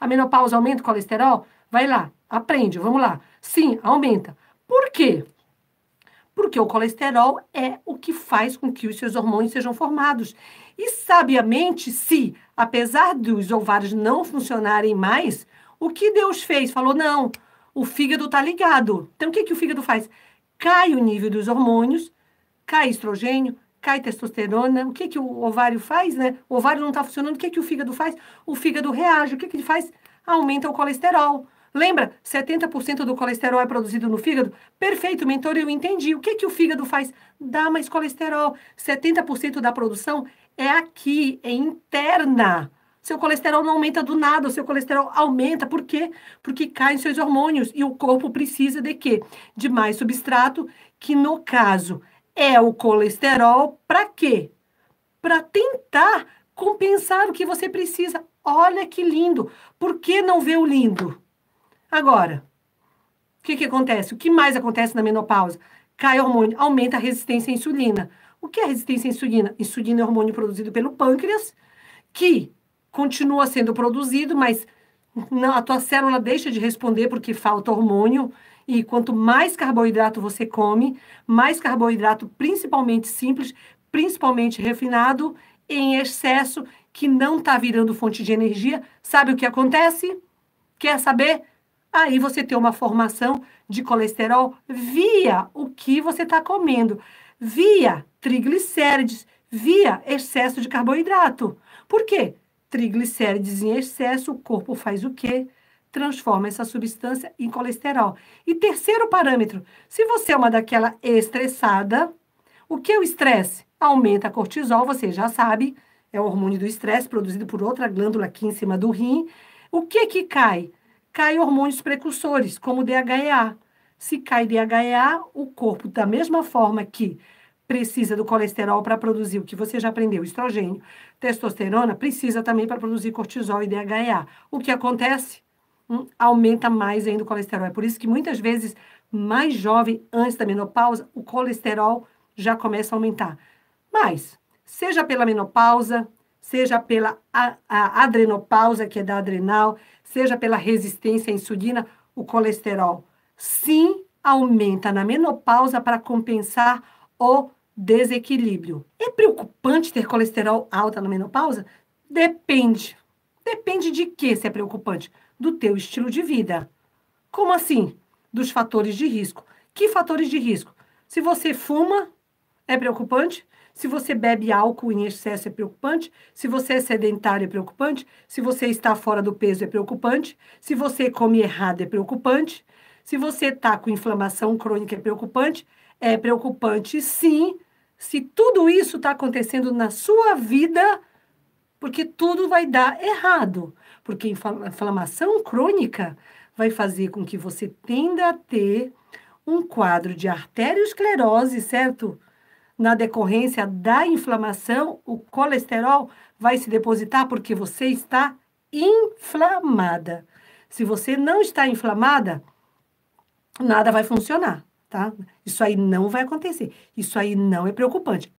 A menopausa aumenta o colesterol? Vai lá, aprende, vamos lá. Sim, aumenta. Por quê? Porque o colesterol é o que faz com que os seus hormônios sejam formados. E sabiamente, se, apesar dos ovários não funcionarem mais, o que Deus fez? Falou, não, o fígado está ligado. Então, o que, que o fígado faz? Cai o nível dos hormônios, cai estrogênio, cai testosterona. O que, que o ovário faz, né? O ovário não está funcionando. O que, que o fígado faz? O fígado reage. O que, que ele faz? Aumenta o colesterol. Lembra? 70% do colesterol é produzido no fígado? Perfeito, mentor, eu entendi. O que, que o fígado faz? Dá mais colesterol. 70% da produção é aqui, é interna. Seu colesterol não aumenta do nada, o seu colesterol aumenta. Por quê? Porque caem seus hormônios e o corpo precisa de quê? De mais substrato, que no caso é o colesterol para quê? Para tentar compensar o que você precisa. Olha que lindo! Por que não ver o lindo? Agora, o que, que acontece? O que mais acontece na menopausa? Cai hormônio, aumenta a resistência à insulina. O que é resistência à insulina? Insulina é hormônio produzido pelo pâncreas, que continua sendo produzido, mas não, a tua célula deixa de responder porque falta hormônio e quanto mais carboidrato você come, mais carboidrato, principalmente simples, principalmente refinado, em excesso, que não está virando fonte de energia, sabe o que acontece? Quer saber? Aí você tem uma formação de colesterol via o que você está comendo, via triglicérides, via excesso de carboidrato. Por quê? Triglicérides em excesso, o corpo faz o quê? transforma essa substância em colesterol. E terceiro parâmetro, se você é uma daquela estressada, o que é o estresse? Aumenta a cortisol, você já sabe, é o hormônio do estresse produzido por outra glândula aqui em cima do rim. O que que cai? Cai hormônios precursores, como DHEA. Se cai DHEA, o corpo, da mesma forma que precisa do colesterol para produzir o que você já aprendeu, estrogênio, testosterona, precisa também para produzir cortisol e DHEA. O que acontece? Hum, aumenta mais ainda o colesterol. É por isso que muitas vezes, mais jovem, antes da menopausa, o colesterol já começa a aumentar. Mas, seja pela menopausa, seja pela a, a adrenopausa, que é da adrenal, seja pela resistência à insulina, o colesterol sim aumenta na menopausa para compensar o desequilíbrio. É preocupante ter colesterol alta na menopausa? Depende. Depende de que se é preocupante? Do teu estilo de vida. Como assim? Dos fatores de risco. Que fatores de risco? Se você fuma, é preocupante? Se você bebe álcool em excesso, é preocupante? Se você é sedentário, é preocupante? Se você está fora do peso, é preocupante? Se você come errado, é preocupante? Se você está com inflamação crônica, é preocupante? É preocupante, sim, se tudo isso está acontecendo na sua vida porque tudo vai dar errado, porque inflamação crônica vai fazer com que você tenda a ter um quadro de arteriosclerose, certo? Na decorrência da inflamação, o colesterol vai se depositar porque você está inflamada. Se você não está inflamada, nada vai funcionar, tá? Isso aí não vai acontecer. Isso aí não é preocupante.